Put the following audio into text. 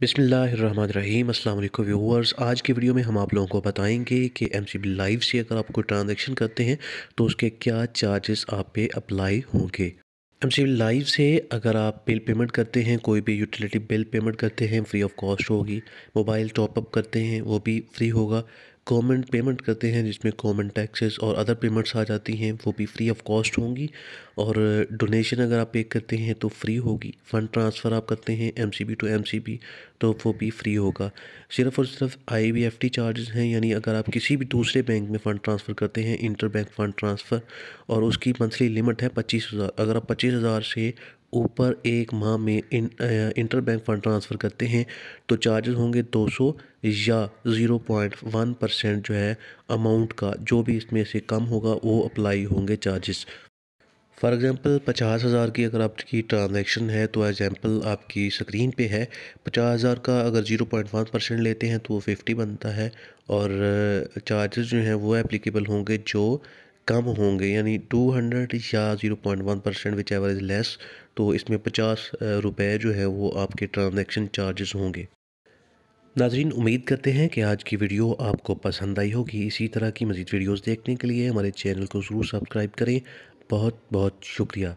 बिसमीम अल्लाम व्यूवर्स आज की वीडियो में हम आप लोगों को बताएंगे कि एम सी बी लाइव से अगर आप कोई ट्रांजेक्शन करते हैं तो उसके क्या चार्जेस आप पे अप्लाई होंगे एम सी बी लाइव से अगर आप बिल पेमेंट करते हैं कोई भी यूटिलिटी बिल पेमेंट करते हैं फ्री ऑफ कॉस्ट होगी मोबाइल टॉपअप करते हैं वो भी फ्री होगा गवर्नमेंट पेमेंट करते हैं जिसमें गवर्नमेंट टैक्सेस और अदर पेमेंट्स आ जाती हैं वो भी फ्री ऑफ कॉस्ट होंगी और डोनेशन अगर आप पे करते हैं तो फ्री होगी फ़ंड ट्रांसफ़र आप करते हैं एम टू एम तो वो भी फ्री होगा सिर्फ और सिर्फ आई चार्जेस हैं यानी अगर आप किसी भी दूसरे बैंक में फ़ंड ट्रांसफ़र करते हैं इंटर बैंक फ़ंड ट्रांसफ़र और उसकी मंथली लिमिट है पच्चीस हज़ार अगर आप पच्चीस हज़ार से ऊपर एक माह में इन इंटर बैंक फंड ट्रांसफ़र करते हैं तो चार्जेस होंगे दो सौ या ज़ीरो पॉइंट वन परसेंट जो है अमाउंट का जो भी इसमें से कम होगा वो अप्लाई होंगे चार्जेस फॉर एग्ज़ाम्पल पचास हज़ार की अगर आपकी ट्रांजैक्शन है तो एग्ज़ाम्पल आपकी स्क्रीन पे है पचास हज़ार का अगर ज़ीरो पॉइंट वन परसेंट लेते हैं तो वो फिफ्टी बनता है और चार्जेस जो हैं वो एप्लीकेबल होंगे जो कम होंगे यानी टू हंड्रेड या zero point one percent which average less तो इसमें पचास रुपये जो है वो आपके ट्रांजैक्शन चार्जेस होंगे नाजरीन उम्मीद करते हैं कि आज की वीडियो आपको पसंद आई होगी इसी तरह की मज़ीद वीडियोस देखने के लिए हमारे चैनल को ज़रूर सब्सक्राइब करें बहुत बहुत शुक्रिया